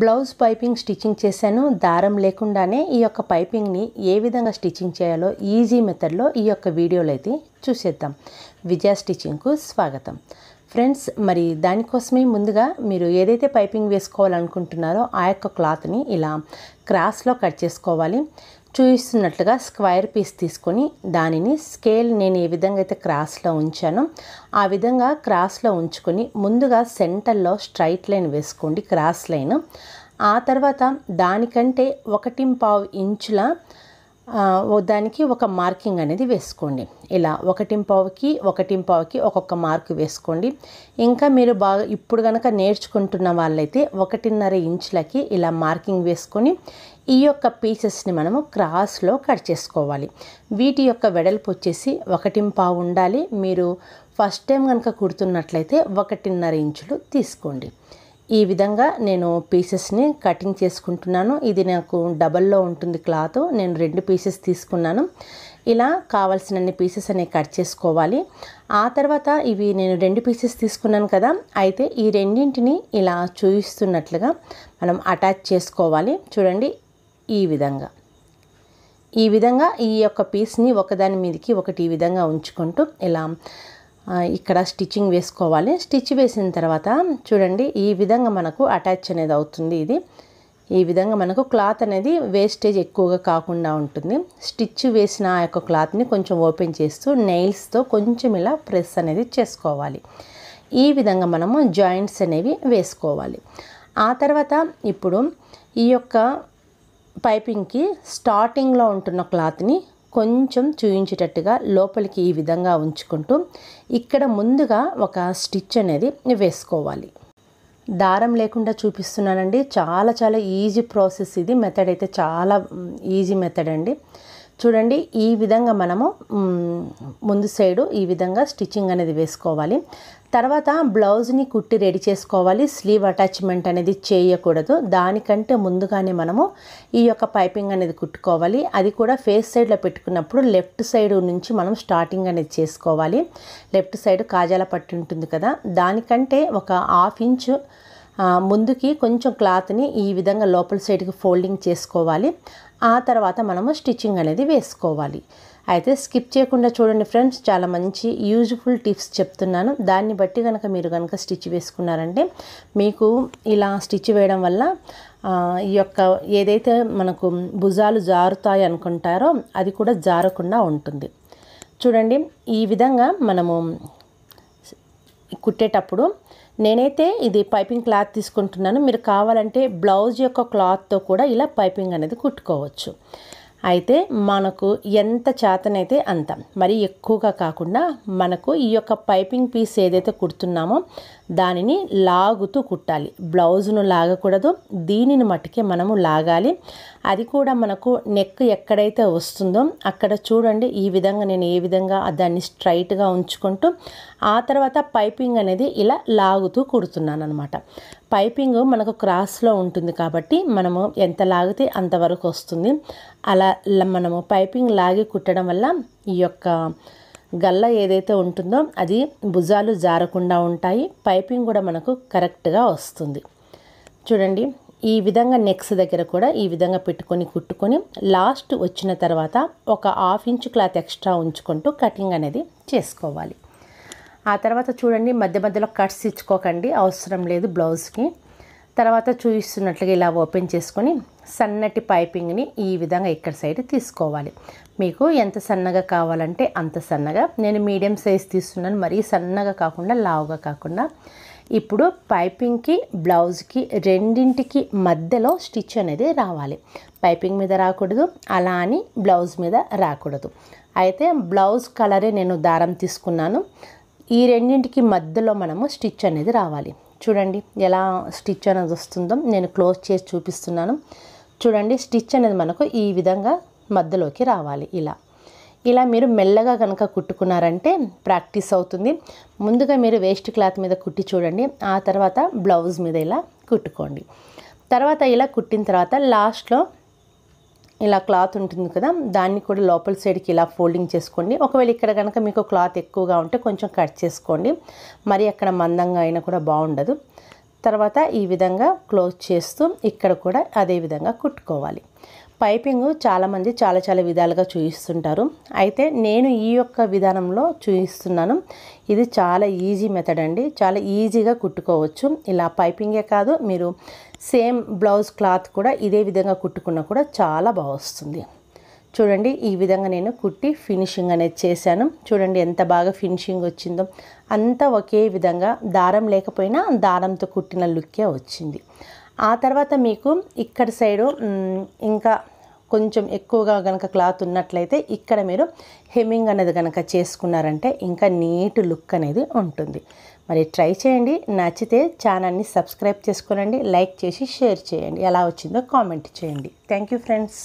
blouse piping stitching చేశాను దారం లేకుండానే ఈ యొక్క పైపింగ్ని ఏ విధంగా స్టిచ్చింగ్ చేయాలో ఈజీ మెథడ్లో ఈ యొక్క వీడియోలో అయితే చూసేద్దాం విజయ స్టిచ్చింగ్కు స్వాగతం ఫ్రెండ్స్ మరి దానికోసమే ముందుగా మీరు ఏదైతే పైపింగ్ వేసుకోవాలనుకుంటున్నారో ఆ యొక్క క్లాత్ని ఇలా క్రాస్లో కట్ చేసుకోవాలి చూపిస్తున్నట్లుగా స్క్వేర్ పీస్ తీసుకొని దానిని స్కేల్ నేను ఏ విధంగా అయితే క్రాస్లో ఉంచానో ఆ విధంగా క్రాస్లో ఉంచుకొని ముందుగా సెంటర్లో స్ట్రైట్ లైన్ వేసుకోండి క్రాస్ లైన్ ఆ తర్వాత దానికంటే ఒకటి పావు ఇంచుల దానికి ఒక మార్కింగ్ అనేది వేసుకోండి ఇలా పావుకి ఒకటిం పావుకి ఒక్కొక్క మార్క్ వేసుకోండి ఇంకా మీరు బాగా ఇప్పుడు కనుక నేర్చుకుంటున్న వాళ్ళైతే ఒకటిన్నర ఇంచులకి ఇలా మార్కింగ్ వేసుకొని ఈ యొక్క పీసెస్ని మనము క్రాస్లో కట్ చేసుకోవాలి వీటి యొక్క వెడల్పు వచ్చేసి పావు ఉండాలి మీరు ఫస్ట్ టైం కనుక కుడుతున్నట్లయితే ఒకటిన్నర ఇంచులు తీసుకోండి ఈ విధంగా నేను పీసెస్ని కటింగ్ చేసుకుంటున్నాను ఇది నాకు డబల్లో ఉంటుంది క్లాత్ నేను రెండు పీసెస్ తీసుకున్నాను ఇలా కావాల్సినన్ని పీసెస్ అనేవి కట్ చేసుకోవాలి ఆ తర్వాత ఇవి నేను రెండు పీసెస్ తీసుకున్నాను కదా అయితే ఈ రెండింటిని ఇలా చూపిస్తున్నట్లుగా మనం అటాచ్ చేసుకోవాలి చూడండి ఈ విధంగా ఈ విధంగా ఈ యొక్క పీస్ని ఒకదాని మీదకి ఒకటి ఈ విధంగా ఉంచుకుంటూ ఇలా ఇక్కడ స్టిచ్చింగ్ వేసుకోవాలి స్టిచ్ వేసిన తర్వాత చూడండి ఈ విధంగా మనకు అటాచ్ అనేది అవుతుంది ఇది ఈ విధంగా మనకు క్లాత్ అనేది వేస్టేజ్ ఎక్కువగా కాకుండా ఉంటుంది స్టిచ్ వేసిన ఆ యొక్క క్లాత్ని కొంచెం ఓపెన్ చేస్తూ నెయిల్స్తో కొంచెం ఇలా ప్రెస్ అనేది చేసుకోవాలి ఈ విధంగా మనము జాయింట్స్ అనేవి వేసుకోవాలి ఆ తర్వాత ఇప్పుడు ఈ యొక్క పైపింగ్కి స్టార్టింగ్లో ఉంటున్న క్లాత్ని కొంచెం చూయించేటట్టుగా లోపలికి ఈ విధంగా ఉంచుకుంటూ ఇక్కడ ముందుగా ఒక స్టిచ్ అనేది వేసుకోవాలి దారం లేకుండా చూపిస్తున్నానండి చాలా చాలా ఈజీ ప్రాసెస్ ఇది మెథడ్ అయితే చాలా ఈజీ మెథడ్ అండి చూడండి ఈ విధంగా మనము ముందు సైడు ఈ విధంగా స్టిచ్చింగ్ అనేది వేసుకోవాలి తర్వాత బ్లౌజ్ని కుట్టి రెడీ చేసుకోవాలి స్లీవ్ అటాచ్మెంట్ అనేది చేయకూడదు దానికంటే ముందుగానే మనము ఈ యొక్క పైపింగ్ అనేది కుట్టుకోవాలి అది కూడా ఫేస్ సైడ్లో పెట్టుకున్నప్పుడు లెఫ్ట్ సైడ్ నుంచి మనం స్టార్టింగ్ అనేది చేసుకోవాలి లెఫ్ట్ సైడ్ కాజాల పట్టి ఉంటుంది కదా దానికంటే ఒక హాఫ్ ఇంచు ముందుకి కొంచెం క్లాత్ని ఈ విధంగా లోపల సైడ్కి ఫోల్డింగ్ చేసుకోవాలి ఆ తర్వాత మనము స్టిచ్చింగ్ అనేది వేసుకోవాలి అయితే స్కిప్ చేయకుండా చూడండి ఫ్రెండ్స్ చాలా మంచి యూజ్ఫుల్ టిప్స్ చెప్తున్నాను దాన్ని బట్టి కనుక మీరు కనుక స్టిచ్ వేసుకున్నారంటే మీకు ఇలా స్టిచ్ వేయడం వల్ల ఈ యొక్క ఏదైతే మనకు భుజాలు జారుతాయి అనుకుంటారో అది కూడా జారకుండా ఉంటుంది చూడండి ఈ విధంగా మనము కుట్టేటప్పుడు నేనైతే ఇది పైపింగ్ క్లాత్ తీసుకుంటున్నాను మీరు కావాలంటే బ్లౌజ్ యొక్క క్లాత్తో కూడా ఇలా పైపింగ్ అనేది కుట్టుకోవచ్చు అయితే మనకు ఎంత చేతనైతే అంత మరి ఎక్కువగా కాకుండా మనకు ఈ యొక్క పైపింగ్ పీస్ ఏదైతే కుడుతున్నామో దానిని లాగుతూ కుట్టాలి బ్లౌజ్ను లాగకూడదు దీనిని మట్టుకే మనము లాగాలి అది కూడా మనకు నెక్ ఎక్కడైతే వస్తుందో అక్కడ చూడండి ఈ విధంగా నేను ఏ విధంగా దాన్ని స్ట్రైట్గా ఉంచుకుంటూ ఆ తర్వాత పైపింగ్ అనేది ఇలా లాగుతూ కుడుతున్నాను అనమాట పైపింగ్ మనకు క్రాస్లో ఉంటుంది కాబట్టి మనము ఎంత లాగితే అంతవరకు వస్తుంది అలా మనము పైపింగ్ లాగి కుట్టడం వల్ల ఈ యొక్క గల్ల ఏదైతే ఉంటుందో అది భుజాలు జారకుండా ఉంటాయి పైపింగ్ కూడా మనకు కరెక్ట్గా వస్తుంది చూడండి ఈ విధంగా నెక్స్ దగ్గర కూడా ఈ విధంగా పెట్టుకొని కుట్టుకొని లాస్ట్ వచ్చిన తర్వాత ఒక హాఫ్ ఇంచ్ క్లాత్ ఎక్స్ట్రా ఉంచుకుంటూ కటింగ్ అనేది చేసుకోవాలి ఆ తర్వాత చూడండి మధ్య మధ్యలో కట్స్ ఇచ్చుకోకండి అవసరం లేదు బ్లౌజ్కి తర్వాత చూపిస్తున్నట్లుగా ఇలా ఓపెన్ చేసుకొని సన్నటి పైపింగ్ని ఈ విధంగా ఇక్కడ సైడ్ తీసుకోవాలి మీకు ఎంత సన్నగా కావాలంటే అంత సన్నగా నేను మీడియం సైజ్ తీస్తున్నాను మరీ సన్నగా కాకుండా లావుగా కాకుండా ఇప్పుడు పైపింగ్కి బ్లౌజ్కి రెండింటికి మధ్యలో స్టిచ్ అనేది రావాలి పైపింగ్ మీద రాకూడదు అలా అని బ్లౌజ్ మీద రాకూడదు అయితే బ్లౌజ్ కలరే నేను దారం తీసుకున్నాను ఈ రెండింటికి మధ్యలో మనము స్టిచ్ అనేది రావాలి చూడండి ఎలా స్టిచ్ అనేది వస్తుందో నేను క్లోజ్ చేసి చూపిస్తున్నాను చూడండి స్టిచ్ అనేది మనకు ఈ విధంగా మధ్యలోకి రావాలి ఇలా ఇలా మీరు మెల్లగా కనుక కుట్టుకున్నారంటే ప్రాక్టీస్ అవుతుంది ముందుగా మీరు వేస్ట్ క్లాత్ మీద కుట్టి చూడండి ఆ తర్వాత బ్లౌజ్ మీద ఇలా కుట్టుకోండి తర్వాత ఇలా కుట్టిన తర్వాత లాస్ట్లో ఇలా క్లాత్ ఉంటుంది కదా దాన్ని కూడా లోపల సైడ్కి ఇలా ఫోల్డింగ్ చేసుకోండి ఒకవేళ ఇక్కడ కనుక మీకు క్లాత్ ఎక్కువగా ఉంటే కొంచెం కట్ చేసుకోండి మరి అక్కడ మందంగా అయినా కూడా బాగుండదు తర్వాత ఈ విధంగా క్లోజ్ చేస్తూ ఇక్కడ కూడా అదే విధంగా కుట్టుకోవాలి పైపింగ్ చాలామంది చాలా చాలా విధాలుగా చూపిస్తుంటారు అయితే నేను ఈ యొక్క విధానంలో చూపిస్తున్నాను ఇది చాలా ఈజీ మెథడ్ అండి చాలా ఈజీగా కుట్టుకోవచ్చు ఇలా పైపింగే కాదు మీరు సేమ్ బ్లౌజ్ క్లాత్ కూడా ఇదే విధంగా కుట్టుకున్నా కూడా చాలా బాగా వస్తుంది చూడండి ఈ విధంగా నేను కుట్టి ఫినిషింగ్ అనేది చేశాను చూడండి ఎంత బాగా ఫినిషింగ్ వచ్చిందో అంతా ఒకే విధంగా దారం లేకపోయినా దారంతో కుట్టిన లుక్కే వచ్చింది ఆ తర్వాత మీకు ఇక్కడ సైడు ఇంకా కొంచెం ఎక్కువగా కనుక క్లాత్ ఉన్నట్లయితే ఇక్కడ మీరు హెమ్మింగ్ అనేది కనుక చేసుకున్నారంటే ఇంకా నీట్ లుక్ అనేది ఉంటుంది మరి ట్రై చేయండి నచ్చితే ఛానల్ని సబ్స్క్రైబ్ చేసుకోనండి లైక్ చేసి షేర్ చేయండి ఎలా వచ్చిందో కామెంట్ చేయండి థ్యాంక్ యూ ఫ్రెండ్స్